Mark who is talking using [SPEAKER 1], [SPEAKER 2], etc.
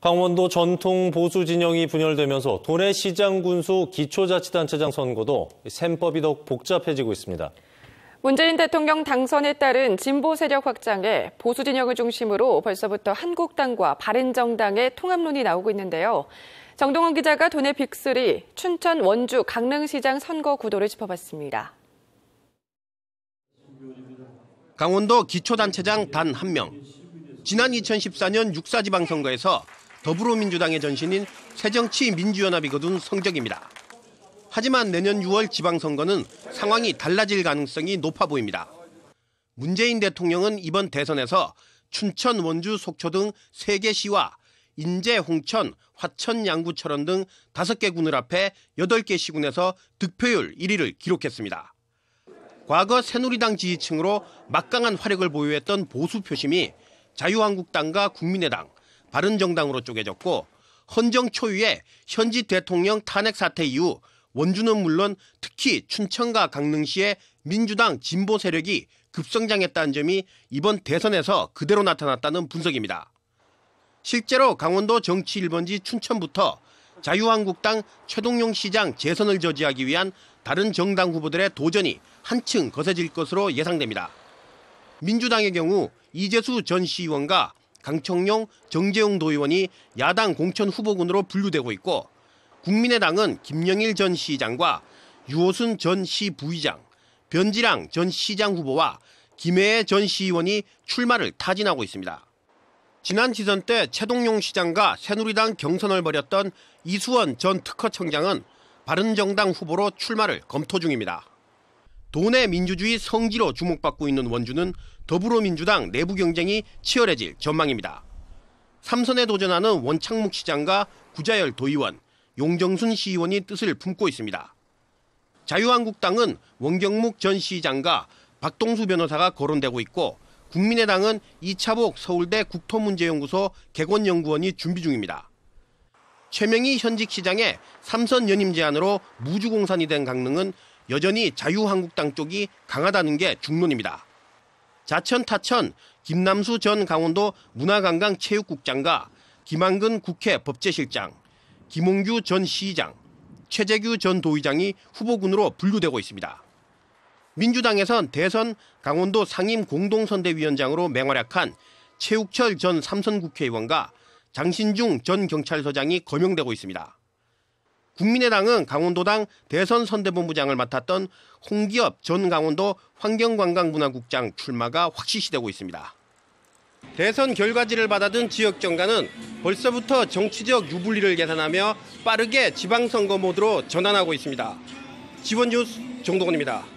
[SPEAKER 1] 강원도 전통 보수 진영이 분열되면서 도내 시장 군수 기초자치단체장 선거도 셈법이 더욱 복잡해지고 있습니다.
[SPEAKER 2] 문재인 대통령 당선에 따른 진보 세력 확장에 보수 진영을 중심으로 벌써부터 한국당과 바른정당의 통합론이 나오고 있는데요. 정동원 기자가 도내 빅3 춘천 원주 강릉시장 선거 구도를 짚어봤습니다.
[SPEAKER 1] 강원도 기초단체장 단 한명 지난 2014년 육사지방선거에서 더불어민주당의 전신인 새정치민주연합이 거둔 성적입니다. 하지만 내년 6월 지방선거는 상황이 달라질 가능성이 높아 보입니다. 문재인 대통령은 이번 대선에서 춘천, 원주, 속초 등 3개 시와 인제, 홍천, 화천, 양구, 철원 등 5개 군을 앞에 8개 시군에서 득표율 1위를 기록했습니다. 과거 새누리당 지지층으로 막강한 화력을 보유했던 보수 표심이 자유한국당과 국민의당, 바른정당으로 쪼개졌고 헌정 초유의 현지 대통령 탄핵 사태 이후 원주는 물론 특히 춘천과 강릉시의 민주당 진보 세력이 급성장했다는 점이 이번 대선에서 그대로 나타났다는 분석입니다. 실제로 강원도 정치 1번지 춘천부터 자유한국당 최동용 시장 재선을 저지하기 위한 다른 정당 후보들의 도전이 한층 거세질 것으로 예상됩니다. 민주당의 경우 이재수 전 시의원과 강청용, 정재용 도의원이 야당 공천 후보군으로 분류되고 있고 국민의당은 김영일 전 시장과 유호순 전 시부의장, 변지랑 전 시장 후보와 김혜애 전 시의원이 출마를 타진하고 있습니다. 지난 지선 때 최동용 시장과 새누리당 경선을 벌였던 이수원 전 특허청장은 바른정당 후보로 출마를 검토 중입니다. 돈의 민주주의 성지로 주목받고 있는 원주는 더불어민주당 내부 경쟁이 치열해질 전망입니다. 삼선에 도전하는 원창목 시장과 구자열 도의원, 용정순 시의원이 뜻을 품고 있습니다. 자유한국당은 원경목 전 시장과 박동수 변호사가 거론되고 있고 국민의당은 이차복 서울대 국토문제연구소 개건연구원이 준비 중입니다. 최명희 현직 시장의 삼선 연임 제안으로 무주공산이 된 강릉은 여전히 자유한국당 쪽이 강하다는 게 중론입니다. 자천 타천 김남수 전 강원도 문화관광 체육국장과 김한근 국회 법제실장, 김홍규 전 시장, 최재규 전 도의장이 후보군으로 분류되고 있습니다. 민주당에선 대선 강원도 상임 공동선대위원장으로 맹활약한 최욱철 전 삼선 국회의원과 장신중 전 경찰서장이 거명되고 있습니다. 국민의당은 강원도당 대선 선대본부장을 맡았던 홍기업 전 강원도 환경관광문화국장 출마가 확실시되고 있습니다. 대선 결과지를 받아든 지역 정가는 벌써부터 정치적 유불리를 계산하며 빠르게 지방선거 모드로 전환하고 있습니다. 지원뉴스 정동원입니다.